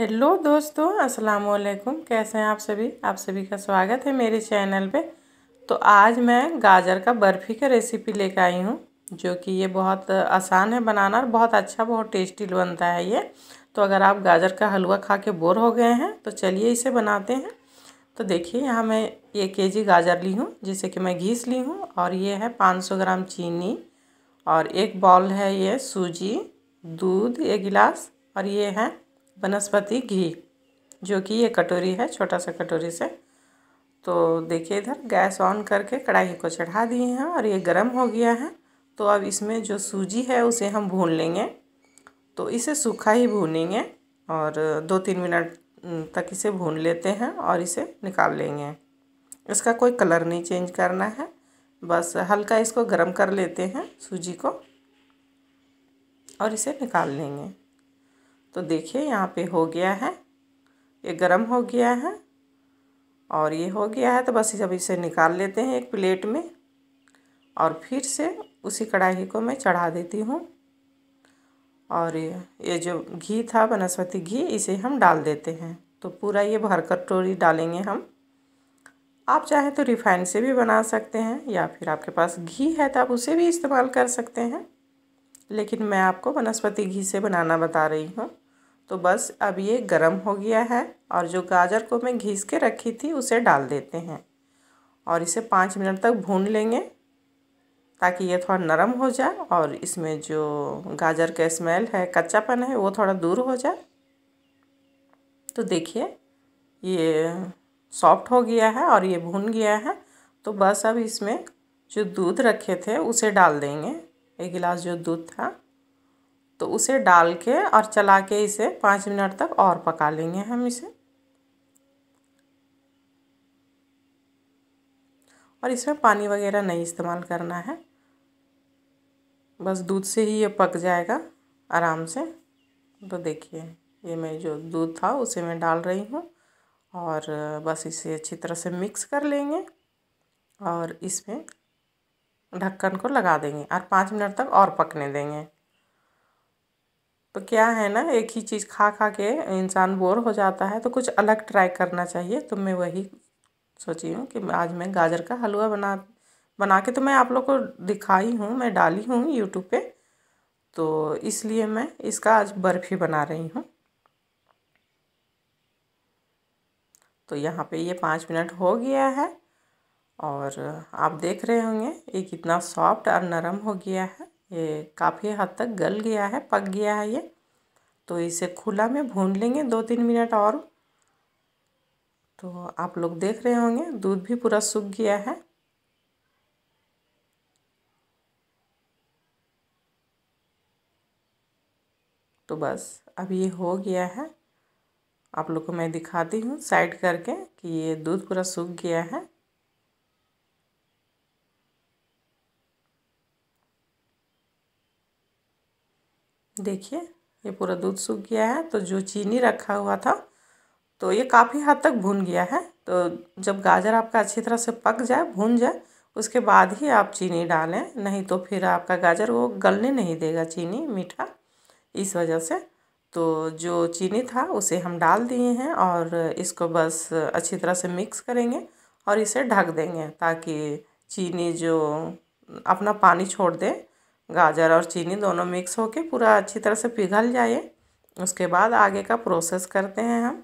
hello दोस्तों अस्सलाम वालेकुम कैसे हैं आप सभी आप सभी का स्वागत है मेरे चैनल पे तो आज मैं गाजर का बर्फ़ी का रेसिपी लेकर आई हूँ जो कि ये बहुत आसान है बनाना और बहुत अच्छा बहुत टेस्टी बनता है ये तो अगर आप गाजर का हलवा खा के बोर हो गए हैं तो चलिए इसे बनाते हैं तो देखिए यहाँ मैं ये के जी गाजर ली हूँ जिसे कि मैं घीस ली हूँ और ये है पाँच सौ ग्राम चीनी और एक बॉल है ये सूजी दूध एक गिलास और ये है बनस्पति घी जो कि ये कटोरी है छोटा सा कटोरी से तो देखिए इधर गैस ऑन करके कढ़ाई को चढ़ा दिए हैं और ये गर्म हो गया है तो अब इसमें जो सूजी है उसे हम भून लेंगे तो इसे सूखा ही भूनेंगे और दो तीन मिनट तक इसे भून लेते हैं और इसे निकाल लेंगे इसका कोई कलर नहीं चेंज करना है बस हल्का इसको गर्म कर लेते हैं सूजी को और इसे निकाल लेंगे तो देखिए यहाँ पे हो गया है ये गरम हो गया है और ये हो गया है तो बस अब इसे निकाल लेते हैं एक प्लेट में और फिर से उसी कढ़ाई को मैं चढ़ा देती हूँ और ये जो घी था वनस्पति घी इसे हम डाल देते हैं तो पूरा ये भर कटोरी डालेंगे हम आप चाहें तो रिफाइन से भी बना सकते हैं या फिर आपके पास घी है तो आप उसे भी इस्तेमाल कर सकते हैं लेकिन मैं आपको वनस्पति घी से बनाना बता रही हूँ तो बस अब ये गरम हो गया है और जो गाजर को मैं घिस के रखी थी उसे डाल देते हैं और इसे पाँच मिनट तक भून लेंगे ताकि ये थोड़ा नरम हो जाए और इसमें जो गाजर का स्मेल है कच्चापन है वो थोड़ा दूर हो जाए तो देखिए ये सॉफ्ट हो गया है और ये भून गया है तो बस अब इसमें जो दूध रखे थे उसे डाल देंगे एक गिलास जो दूध था तो उसे डाल के और चला के इसे पाँच मिनट तक और पका लेंगे हम इसे और इसमें पानी वगैरह नहीं इस्तेमाल करना है बस दूध से ही ये पक जाएगा आराम से तो देखिए ये मैं जो दूध था उसे मैं डाल रही हूँ और बस इसे अच्छी तरह से मिक्स कर लेंगे और इसमें ढक्कन को लगा देंगे और पाँच मिनट तक और पकने देंगे तो क्या है ना एक ही चीज़ खा खा के इंसान बोर हो जाता है तो कुछ अलग ट्राई करना चाहिए तो मैं वही सोची हूँ कि आज मैं गाजर का हलवा बना बना के तो मैं आप लोग को दिखाई हूँ मैं डाली हूँ यूट्यूब पे तो इसलिए मैं इसका आज बर्फ़ी बना रही हूँ तो यहाँ पे ये पाँच मिनट हो गया है और आप देख रहे होंगे ये कितना सॉफ्ट और नरम हो गया है ये काफ़ी हद तक गल गया है पक गया है ये तो इसे खुला में भून लेंगे दो तीन मिनट और तो आप लोग देख रहे होंगे दूध भी पूरा सूख गया है तो बस अब ये हो गया है आप लोग को मैं दिखाती हूँ साइड करके कि ये दूध पूरा सूख गया है देखिए ये पूरा दूध सूख गया है तो जो चीनी रखा हुआ था तो ये काफ़ी हद तक भून गया है तो जब गाजर आपका अच्छी तरह से पक जाए भून जाए उसके बाद ही आप चीनी डालें नहीं तो फिर आपका गाजर वो गलने नहीं देगा चीनी मीठा इस वजह से तो जो चीनी था उसे हम डाल दिए हैं और इसको बस अच्छी तरह से मिक्स करेंगे और इसे ढक देंगे ताकि चीनी जो अपना पानी छोड़ दे गाजर और चीनी दोनों मिक्स होके पूरा अच्छी तरह से पिघल जाए उसके बाद आगे का प्रोसेस करते हैं हम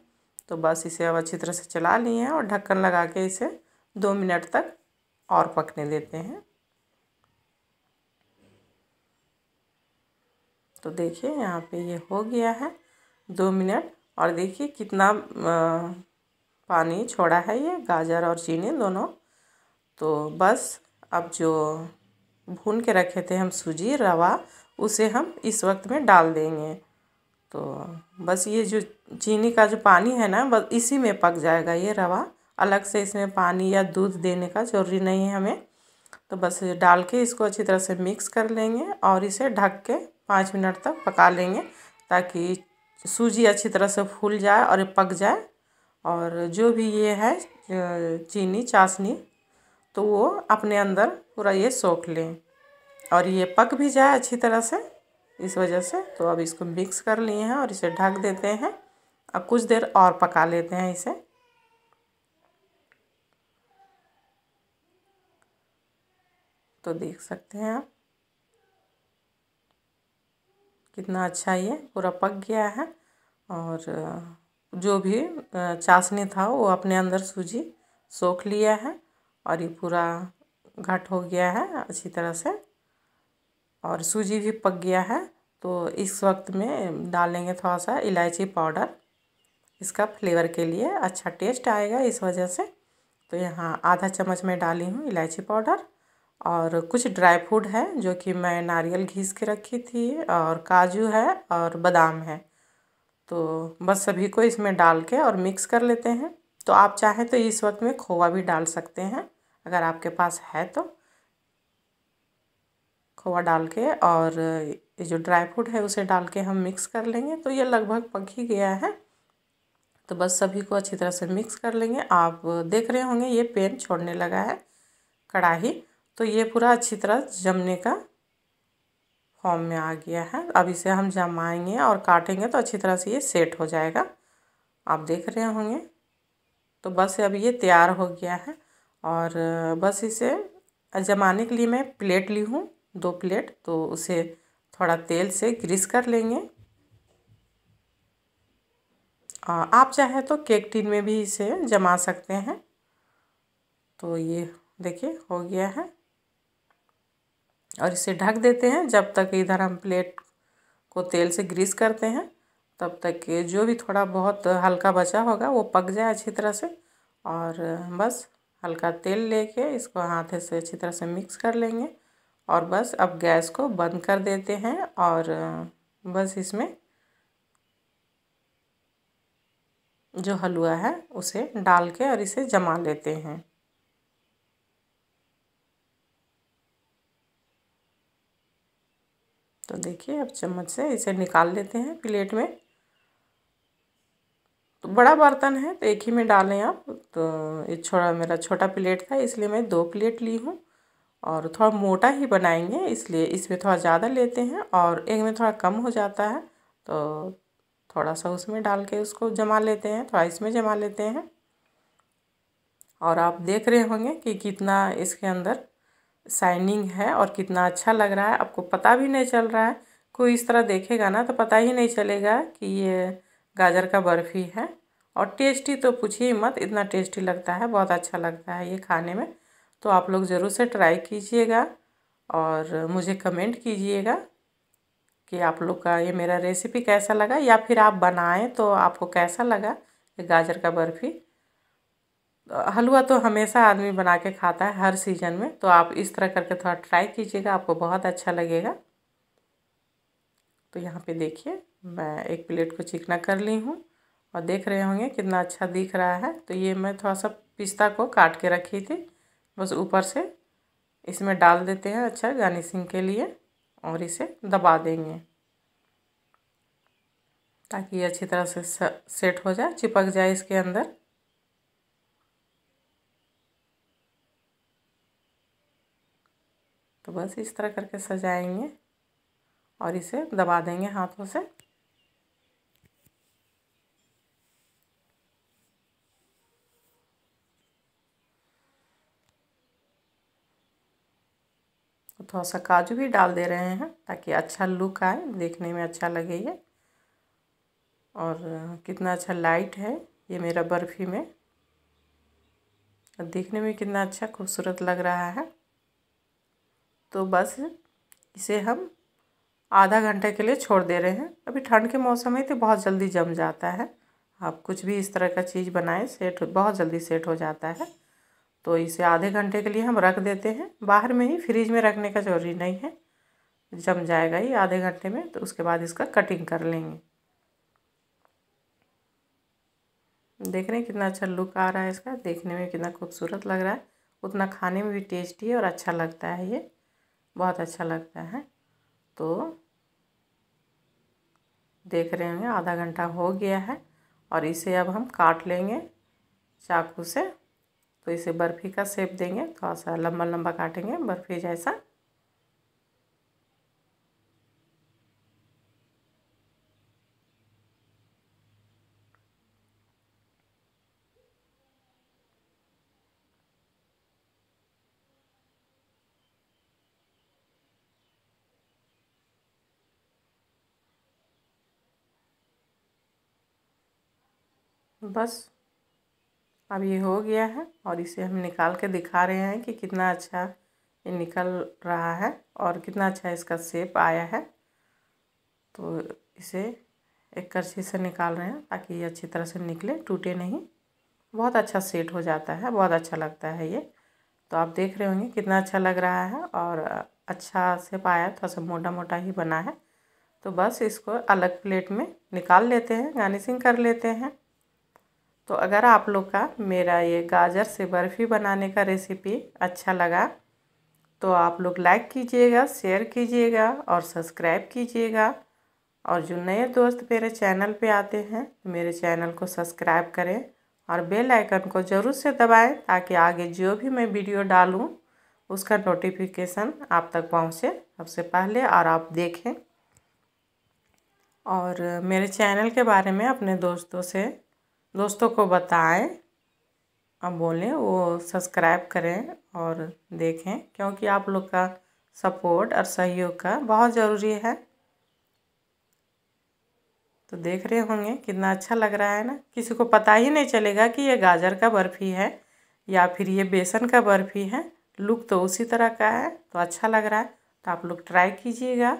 तो बस इसे अब अच्छी तरह से चला लिए हैं और ढक्कन लगा के इसे दो मिनट तक और पकने देते हैं तो देखिए यहाँ पे ये हो गया है दो मिनट और देखिए कितना पानी छोड़ा है ये गाजर और चीनी दोनों तो बस अब जो भून के रखे थे हम सूजी रवा उसे हम इस वक्त में डाल देंगे तो बस ये जो चीनी का जो पानी है ना बस इसी में पक जाएगा ये रवा अलग से इसमें पानी या दूध देने का जरूरी नहीं है हमें तो बस डाल के इसको अच्छी तरह से मिक्स कर लेंगे और इसे ढक के पाँच मिनट तक पका लेंगे ताकि सूजी अच्छी तरह से फूल जाए और पक जाए और जो भी ये है चीनी चाशनी तो वो अपने अंदर पूरा ये सोख लें और ये पक भी जाए अच्छी तरह से इस वजह से तो अब इसको मिक्स कर लिए हैं और इसे ढक देते हैं अब कुछ देर और पका लेते हैं इसे तो देख सकते हैं आप कितना अच्छा ये पूरा पक गया है और जो भी चाशनी था वो अपने अंदर सूजी सोख लिया है और ये पूरा घट हो गया है अच्छी तरह से और सूजी भी पक गया है तो इस वक्त में डालेंगे थोड़ा सा इलायची पाउडर इसका फ्लेवर के लिए अच्छा टेस्ट आएगा इस वजह से तो यहाँ आधा चम्मच में डाली हूँ इलायची पाउडर और कुछ ड्राई फ्रूट है जो कि मैं नारियल घीस के रखी थी और काजू है और बादाम है तो बस सभी को इसमें डाल के और मिक्स कर लेते हैं तो आप चाहें तो इस वक्त में खोवा भी डाल सकते हैं अगर आपके पास है तो खोआ डाल के और ये जो ड्राई फ्रूट है उसे डाल के हम मिक्स कर लेंगे तो ये लगभग पक ही गया है तो बस सभी को अच्छी तरह से मिक्स कर लेंगे आप देख रहे होंगे ये पेन छोड़ने लगा है कढ़ाही तो ये पूरा अच्छी तरह जमने का फॉर्म में आ गया है अब इसे हम जमाएंगे और काटेंगे तो अच्छी तरह से ये सेट हो जाएगा आप देख रहे होंगे तो बस अब ये तैयार हो गया है और बस इसे जमाने के लिए मैं प्लेट ली हूँ दो प्लेट तो उसे थोड़ा तेल से ग्रीस कर लेंगे आप चाहे तो केक टिन में भी इसे जमा सकते हैं तो ये देखिए हो गया है और इसे ढक देते हैं जब तक इधर हम प्लेट को तेल से ग्रीस करते हैं तब तक जो भी थोड़ा बहुत हल्का बचा होगा वो पक जाए अच्छी तरह से और बस हल्का तेल लेके इसको हाथ से अच्छी तरह से मिक्स कर लेंगे और बस अब गैस को बंद कर देते हैं और बस इसमें जो हलवा है उसे डाल के और इसे जमा लेते हैं तो देखिए अब चम्मच से इसे निकाल लेते हैं प्लेट में तो बड़ा बर्तन है तो एक ही में डालें आप तो ये छोटा मेरा छोटा प्लेट था इसलिए मैं दो प्लेट ली हूँ और थोड़ा मोटा ही बनाएंगे इसलिए इसमें थोड़ा ज़्यादा लेते हैं और एक में थोड़ा कम हो जाता है तो थोड़ा सा उसमें डाल के उसको जमा लेते हैं थोड़ा इसमें जमा लेते हैं और आप देख रहे होंगे कि कितना इसके अंदर शाइनिंग है और कितना अच्छा लग रहा है आपको पता भी नहीं चल रहा है कोई इस तरह देखेगा ना तो पता ही नहीं चलेगा कि ये गाजर का बर्फ़ी है और टेस्टी तो पूछिए मत इतना टेस्टी लगता है बहुत अच्छा लगता है ये खाने में तो आप लोग ज़रूर से ट्राई कीजिएगा और मुझे कमेंट कीजिएगा कि आप लोग का ये मेरा रेसिपी कैसा लगा या फिर आप बनाएं तो आपको कैसा लगा ये गाजर का बर्फ़ी हलवा तो हमेशा आदमी बना के खाता है हर सीज़न में तो आप इस तरह करके थोड़ा ट्राई कीजिएगा आपको बहुत अच्छा लगेगा तो यहाँ पे देखिए मैं एक प्लेट को चिकना कर ली हूँ और देख रहे होंगे कितना अच्छा दिख रहा है तो ये मैं थोड़ा सा पिस्ता को काट के रखी थी बस ऊपर से इसमें डाल देते हैं अच्छा गार्निशिंग के लिए और इसे दबा देंगे ताकि ये अच्छी तरह से सेट हो जाए चिपक जाए इसके अंदर तो बस इस तरह करके सजाएंगे और इसे दबा देंगे हाथों से थोड़ा सा काजू भी डाल दे रहे हैं ताकि अच्छा लुक आए देखने में अच्छा लगे ये और कितना अच्छा लाइट है ये मेरा बर्फ़ी में देखने में कितना अच्छा खूबसूरत लग रहा है तो बस इसे हम आधा घंटे के लिए छोड़ दे रहे हैं अभी ठंड के मौसम है तो बहुत जल्दी जम जाता है आप कुछ भी इस तरह का चीज़ बनाएं सेट बहुत जल्दी सेट हो जाता है तो इसे आधे घंटे के लिए हम रख देते हैं बाहर में ही फ्रिज में रखने का जरूरी नहीं है जम जाएगा ही आधे घंटे में तो उसके बाद इसका कटिंग कर लेंगे देख रहे हैं कितना अच्छा लुक आ रहा है इसका देखने में कितना खूबसूरत लग रहा है उतना खाने में भी टेस्टी है और अच्छा लगता है ये बहुत अच्छा लगता है तो देख रहे होंगे आधा घंटा हो गया है और इसे अब हम काट लेंगे चाकू से तो इसे बर्फ़ी का सेप देंगे थोड़ा सा लंबा लंबा काटेंगे बर्फ़ी जैसा बस अब ये हो गया है और इसे हम निकाल के दिखा रहे हैं कि कितना अच्छा ये निकल रहा है और कितना अच्छा इसका सेप आया है तो इसे एक करछी से निकाल रहे हैं ताकि ये अच्छी तरह से निकले टूटे नहीं बहुत अच्छा सेट हो जाता है बहुत अच्छा लगता है ये तो आप देख रहे होंगे कितना अच्छा लग रहा है और अच्छा से पाया थोड़ा सा मोटा मोटा ही बना है तो बस इसको अलग प्लेट में निकाल लेते हैं गार्निशिंग कर लेते हैं तो अगर आप लोग का मेरा ये गाजर से बर्फ़ी बनाने का रेसिपी अच्छा लगा तो आप लोग लाइक कीजिएगा शेयर कीजिएगा और सब्सक्राइब कीजिएगा और जो नए दोस्त मेरे चैनल पे आते हैं मेरे चैनल को सब्सक्राइब करें और बेल आइकन को ज़रूर से दबाएं ताकि आगे जो भी मैं वीडियो डालूं उसका नोटिफिकेशन आप तक पहुंचे सबसे पहले और आप देखें और मेरे चैनल के बारे में अपने दोस्तों से दोस्तों को बताएं और बोलें वो सब्सक्राइब करें और देखें क्योंकि आप लोग का सपोर्ट और सहयोग का बहुत ज़रूरी है तो देख रहे होंगे कितना अच्छा लग रहा है ना किसी को पता ही नहीं चलेगा कि ये गाजर का बर्फ़ी है या फिर ये बेसन का बर्फ़ी है लुक तो उसी तरह का है तो अच्छा लग रहा है तो आप लोग ट्राई कीजिएगा